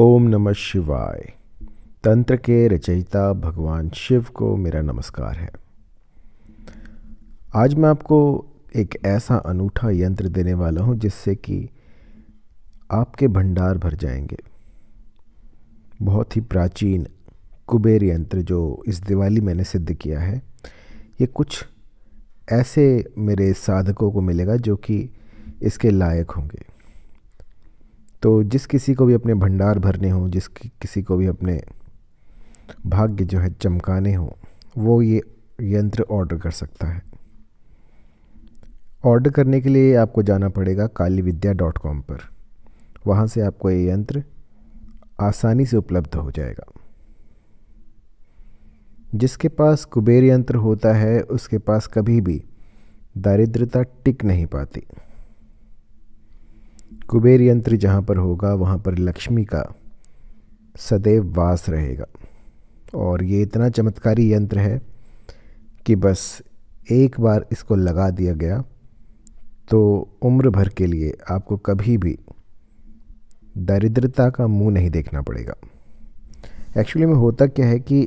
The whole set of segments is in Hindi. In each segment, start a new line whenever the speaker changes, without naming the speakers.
ओम नमः शिवाय तंत्र के रचयिता भगवान शिव को मेरा नमस्कार है आज मैं आपको एक ऐसा अनूठा यंत्र देने वाला हूं जिससे कि आपके भंडार भर जाएंगे बहुत ही प्राचीन कुबेर यंत्र जो इस दिवाली मैंने सिद्ध किया है ये कुछ ऐसे मेरे साधकों को मिलेगा जो कि इसके लायक होंगे तो जिस किसी को भी अपने भंडार भरने हों जिस किसी को भी अपने भाग्य जो है चमकाने हों वो ये यंत्र ऑर्डर कर सकता है ऑर्डर करने के लिए आपको जाना पड़ेगा काली विद्या डॉट कॉम पर वहाँ से आपको ये यंत्र आसानी से उपलब्ध हो जाएगा जिसके पास कुबेर यंत्र होता है उसके पास कभी भी दारिद्रता टिक नहीं पाती कुबेर यंत्र जहाँ पर होगा वहाँ पर लक्ष्मी का सदैव वास रहेगा और ये इतना चमत्कारी यंत्र है कि बस एक बार इसको लगा दिया गया तो उम्र भर के लिए आपको कभी भी दरिद्रता का मुंह नहीं देखना पड़ेगा एक्चुअली में होता क्या है कि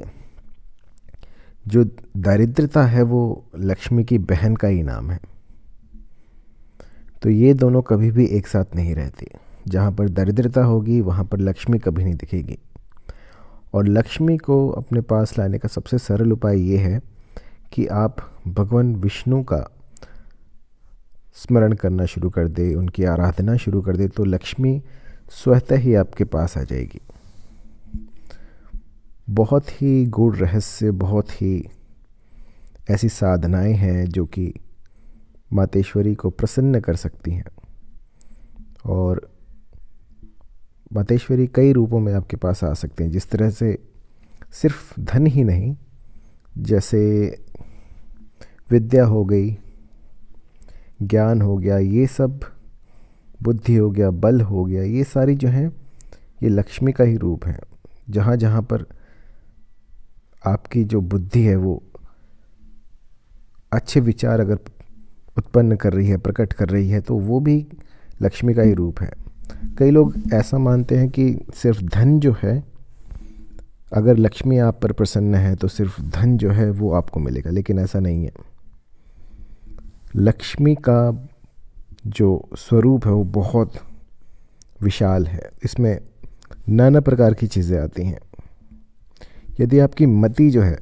जो दरिद्रता है वो लक्ष्मी की बहन का ही नाम है तो ये दोनों कभी भी एक साथ नहीं रहते जहाँ पर दरिद्रता होगी वहाँ पर लक्ष्मी कभी नहीं दिखेगी और लक्ष्मी को अपने पास लाने का सबसे सरल उपाय ये है कि आप भगवान विष्णु का स्मरण करना शुरू कर दे उनकी आराधना शुरू कर दे तो लक्ष्मी स्वतः ही आपके पास आ जाएगी बहुत ही गुड़ रहस्य बहुत ही ऐसी साधनाएं हैं जो कि मातेश्वरी को प्रसन्न कर सकती हैं और मातेश्वरी कई रूपों में आपके पास आ सकते हैं जिस तरह से सिर्फ धन ही नहीं जैसे विद्या हो गई ज्ञान हो गया ये सब बुद्धि हो गया बल हो गया ये सारी जो हैं ये लक्ष्मी का ही रूप है जहाँ जहाँ पर आपकी जो बुद्धि है वो अच्छे विचार अगर उत्पन्न कर रही है प्रकट कर रही है तो वो भी लक्ष्मी का ही रूप है कई लोग ऐसा मानते हैं कि सिर्फ धन जो है अगर लक्ष्मी आप पर प्रसन्न है तो सिर्फ धन जो है वो आपको मिलेगा लेकिन ऐसा नहीं है लक्ष्मी का जो स्वरूप है वो बहुत विशाल है इसमें नाना प्रकार की चीज़ें आती हैं यदि आपकी मति जो है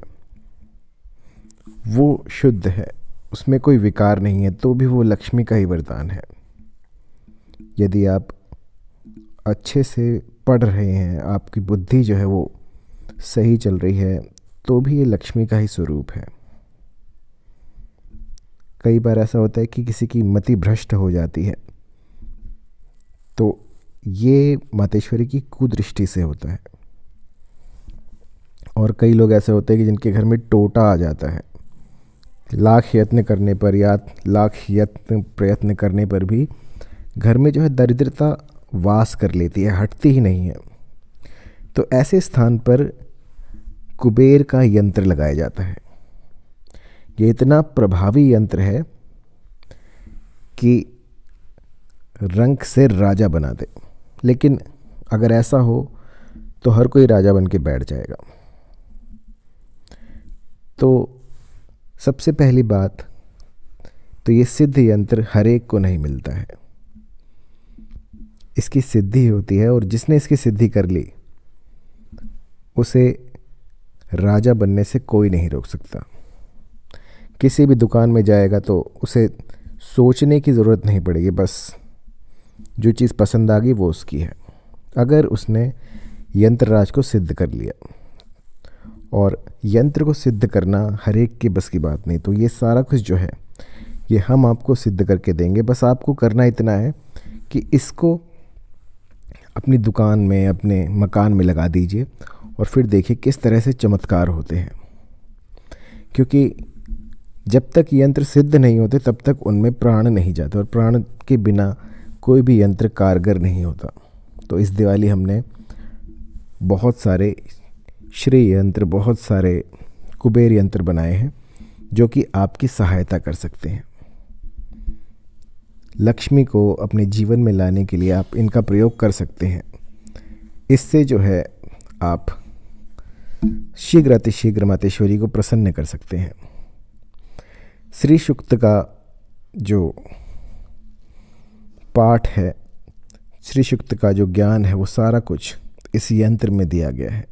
वो शुद्ध है उसमें कोई विकार नहीं है तो भी वो लक्ष्मी का ही वरदान है यदि आप अच्छे से पढ़ रहे हैं आपकी बुद्धि जो है वो सही चल रही है तो भी ये लक्ष्मी का ही स्वरूप है कई बार ऐसा होता है कि किसी की मति भ्रष्ट हो जाती है तो ये मातेश्वरी की कुदृष्टि से होता है और कई लोग ऐसे होते हैं कि जिनके घर में टोटा आ जाता है लाख यत्न करने पर या लाख यत्न प्रयत्न करने पर भी घर में जो है दरिद्रता वास कर लेती है हटती ही नहीं है तो ऐसे स्थान पर कुबेर का यंत्र लगाया जाता है ये इतना प्रभावी यंत्र है कि रंग से राजा बना दे लेकिन अगर ऐसा हो तो हर कोई राजा बन के बैठ जाएगा तो सबसे पहली बात तो ये सिद्ध यंत्र हर एक को नहीं मिलता है इसकी सिद्धि होती है और जिसने इसकी सिद्धि कर ली उसे राजा बनने से कोई नहीं रोक सकता किसी भी दुकान में जाएगा तो उसे सोचने की ज़रूरत नहीं पड़ेगी बस जो चीज़ पसंद आ गई वो उसकी है अगर उसने यंत्रराज को सिद्ध कर लिया और यंत्र को सिद्ध करना हर एक के बस की बात नहीं तो ये सारा कुछ जो है ये हम आपको सिद्ध करके देंगे बस आपको करना इतना है कि इसको अपनी दुकान में अपने मकान में लगा दीजिए और फिर देखिए किस तरह से चमत्कार होते हैं क्योंकि जब तक यंत्र सिद्ध नहीं होते तब तक उनमें प्राण नहीं जाते और प्राण के बिना कोई भी यंत्र कारगर नहीं होता तो इस दिवाली हमने बहुत सारे श्री यंत्र बहुत सारे कुबेर यंत्र बनाए हैं जो कि आपकी सहायता कर सकते हैं लक्ष्मी को अपने जीवन में लाने के लिए आप इनका प्रयोग कर सकते हैं इससे जो है आप शीघ्र अतिशीघ्र मातेश्वरी को प्रसन्न कर सकते हैं श्री शुक्त का जो पाठ है श्री शुक्त का जो ज्ञान है वो सारा कुछ इस यंत्र में दिया गया है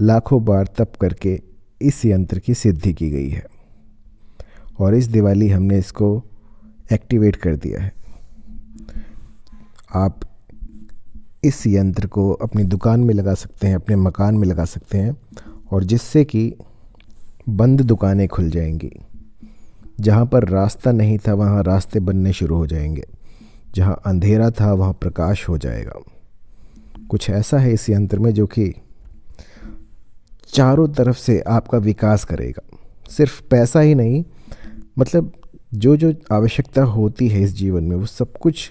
लाखों बार तप करके इस यंत्र की सिद्धि की गई है और इस दिवाली हमने इसको एक्टिवेट कर दिया है आप इस यंत्र को अपनी दुकान में लगा सकते हैं अपने मकान में लगा सकते हैं और जिससे कि बंद दुकानें खुल जाएंगी जहाँ पर रास्ता नहीं था वहाँ रास्ते बनने शुरू हो जाएंगे जहाँ अंधेरा था वहाँ प्रकाश हो जाएगा कुछ ऐसा है इस यंत्र में जो कि चारों तरफ से आपका विकास करेगा सिर्फ पैसा ही नहीं मतलब जो जो आवश्यकता होती है इस जीवन में वो सब कुछ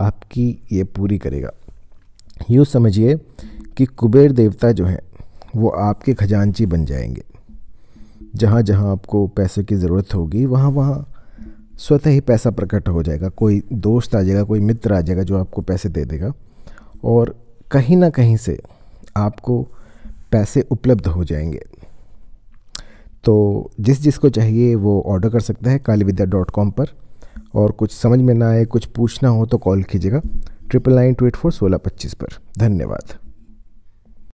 आपकी ये पूरी करेगा यूँ समझिए कि कुबेर देवता जो हैं वो आपके खजानची बन जाएंगे जहाँ जहाँ आपको पैसे की ज़रूरत होगी वहाँ वहाँ स्वतः ही पैसा प्रकट हो जाएगा कोई दोस्त आ जाएगा कोई मित्र आ जाएगा जो आपको पैसे दे देगा और कहीं ना कहीं से आपको पैसे उपलब्ध हो जाएंगे तो जिस जिसको चाहिए वो ऑर्डर कर सकता है काली विद्या डॉट कॉम पर और कुछ समझ में ना आए कुछ पूछना हो तो कॉल कीजिएगा triple nine two eight four सोलह पच्चीस पर धन्यवाद